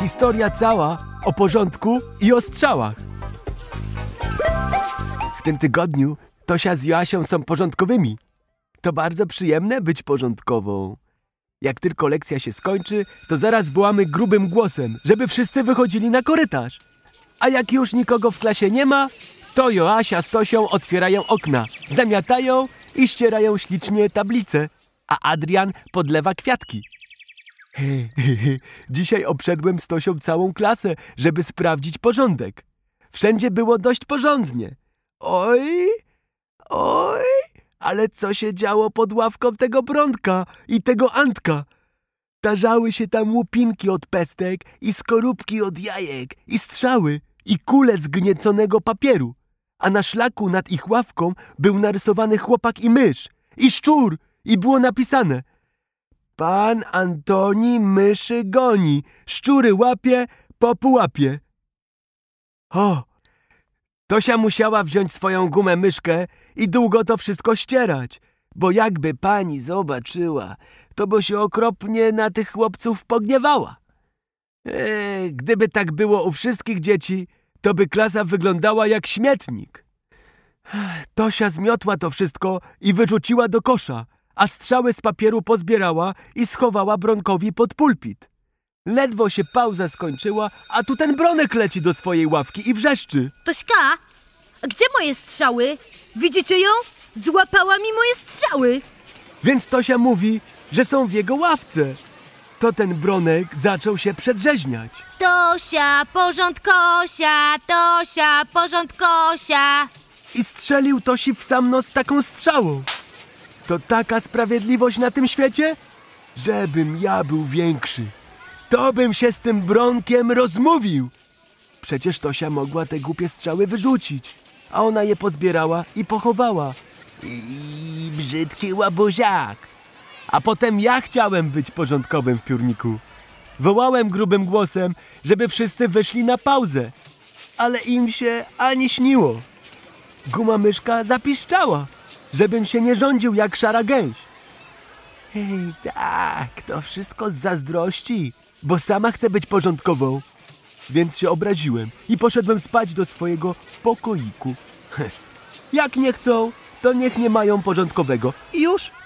Historia cała o porządku i o strzałach. W tym tygodniu Tosia z Joasią są porządkowymi. To bardzo przyjemne być porządkową. Jak tylko lekcja się skończy, to zaraz wołamy grubym głosem, żeby wszyscy wychodzili na korytarz. A jak już nikogo w klasie nie ma, to Joasia z Tosią otwierają okna, zamiatają i ścierają ślicznie tablice a Adrian podlewa kwiatki. Dzisiaj obszedłem z Tosią całą klasę, żeby sprawdzić porządek. Wszędzie było dość porządnie. Oj, oj, ale co się działo pod ławką tego Brądka i tego Antka? Tarzały się tam łupinki od pestek i skorupki od jajek i strzały i kule z gnieconego papieru. A na szlaku nad ich ławką był narysowany chłopak i mysz i szczur i było napisane Pan Antoni myszy goni, szczury łapie, popu łapie. O! Tosia musiała wziąć swoją gumę myszkę i długo to wszystko ścierać, bo jakby pani zobaczyła, to by się okropnie na tych chłopców pogniewała. E, gdyby tak było u wszystkich dzieci, to by klasa wyglądała jak śmietnik. Tosia zmiotła to wszystko i wyrzuciła do kosza – a strzały z papieru pozbierała i schowała Bronkowi pod pulpit. Ledwo się pauza skończyła, a tu ten Bronek leci do swojej ławki i wrzeszczy. Tośka, gdzie moje strzały? Widzicie ją? Złapała mi moje strzały. Więc Tosia mówi, że są w jego ławce. To ten Bronek zaczął się przedrzeźniać. Tosia, porządkosia, Tosia, porządkosia. I strzelił Tosi w sam nos taką strzałą. To taka sprawiedliwość na tym świecie? Żebym ja był większy, to bym się z tym bronkiem rozmówił. Przecież Tosia mogła te głupie strzały wyrzucić, a ona je pozbierała i pochowała. I brzydki łabuziak. A potem ja chciałem być porządkowym w piórniku. Wołałem grubym głosem, żeby wszyscy wyszli na pauzę. Ale im się ani śniło. Guma myszka zapiszczała żebym się nie rządził jak szara gęś. Hej, tak, to wszystko z zazdrości, bo sama chcę być porządkową. Więc się obraziłem i poszedłem spać do swojego pokoiku. Jak nie chcą, to niech nie mają porządkowego. I już